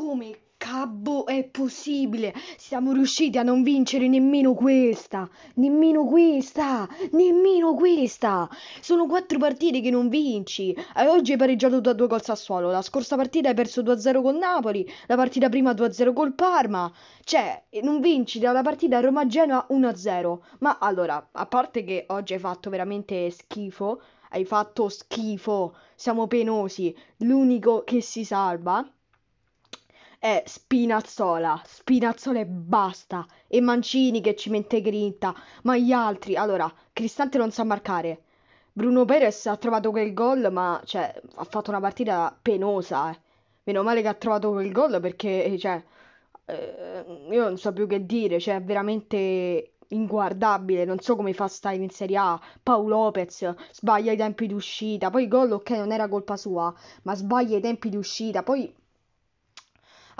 Come cabbo è possibile? Siamo riusciti a non vincere nemmeno questa, nemmeno questa, nemmeno questa. Sono quattro partite che non vinci. E eh, oggi hai pareggiato 2-2 col Sassuolo, la scorsa partita hai perso 2-0 col Napoli, la partita prima 2-0 col Parma. Cioè, non vinci dalla partita Roma-Genoa 1-0. Ma allora, a parte che oggi hai fatto veramente schifo, hai fatto schifo, siamo penosi. L'unico che si salva è Spinazzola, Spinazzola e basta, e Mancini che ci mette grinta, ma gli altri, allora, Cristante non sa marcare, Bruno Perez ha trovato quel gol, ma cioè, ha fatto una partita penosa, eh. meno male che ha trovato quel gol perché, eh, cioè, eh, io non so più che dire, cioè, è veramente inguardabile, non so come fa a stare in Serie A. Paolo Lopez sbaglia i tempi di uscita, poi il gol ok non era colpa sua, ma sbaglia i tempi di uscita, poi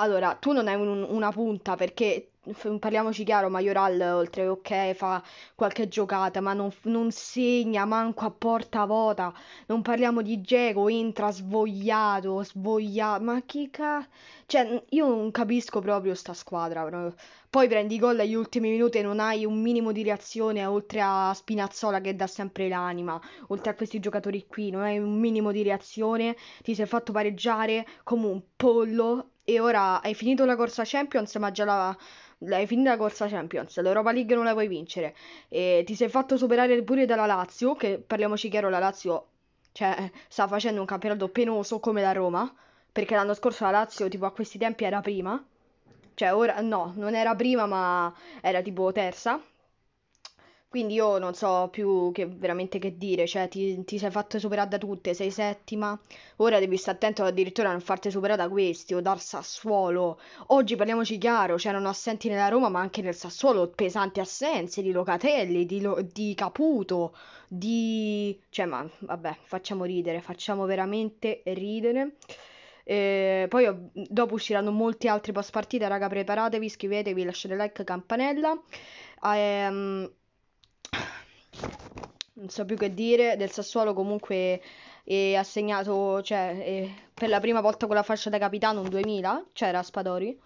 allora, tu non hai un- una punta perché, f- parliamoci chiaro, Majoral, oltre ok, fa qualche giocata, ma non, non segna manco a porta vuota. Non parliamo di Dzeko, entra svogliato, svogliato. Ma che cazzo... Cioè, io non capisco proprio sta squadra. proprio. Poi prendi gol agli ultimi minuti e non hai un minimo di reazione, oltre a Spinazzola che dà sempre l'anima, oltre a questi giocatori qui, non hai un minimo di reazione, ti sei fatto pareggiare come un pollo e ora hai finito la corsa Champions, ma già la, hai finita la corsa Champions, l'Europa League non la puoi vincere, e ti sei fatto superare pure dalla Lazio, che parliamoci chiaro, la Lazio cioè, sta facendo un campionato penoso come la Roma, perché l'anno scorso la Lazio tipo a questi tempi era prima, cioè ora no, non era prima ma era tipo terza, quindi io non so più che veramente che dire, cioè ti, ti sei fatto superare da tutte, sei settima, ora devi stare attento addirittura a non farti superare da questi o dal Sassuolo. Oggi parliamoci chiaro, c'erano cioè assenti nella Roma ma anche nel Sassuolo pesanti assenze di Locatelli, di, Lo, di Caputo, di... cioè ma vabbè, facciamo ridere, facciamo veramente ridere. Eh, poi ho, dopo usciranno molti altri post partita, raga, preparatevi, iscrivetevi, lasciate like, campanella. Ehm, non so più che dire del Sassuolo comunque ha segnato cioè, per la prima volta con la fascia da capitano un 2000 c'era cioè Spadori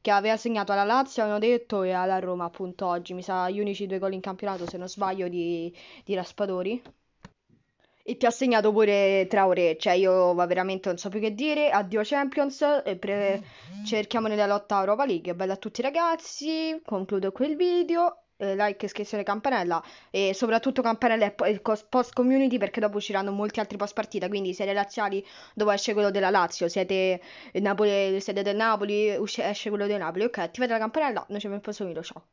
che aveva segnato alla Lazio hanno detto e alla Roma appunto oggi mi sa gli unici due gol in campionato se non sbaglio di, di Raspadori e ti ha segnato pure Traoré, cioè io va veramente non so più che dire, addio Champions, pre- cerchiamo nella lotta Europa League, bella a tutti ragazzi, concludo qui il video eh, like, iscrizione, campanella e soprattutto campanella e post community perché dopo usciranno molti altri post partita, quindi siete laziali dove esce quello della Lazio, siete, Napoli, siete del Napoli, esce quello del Napoli, ok, attivate la campanella, noi ci vediamo al prossimo video, ciao.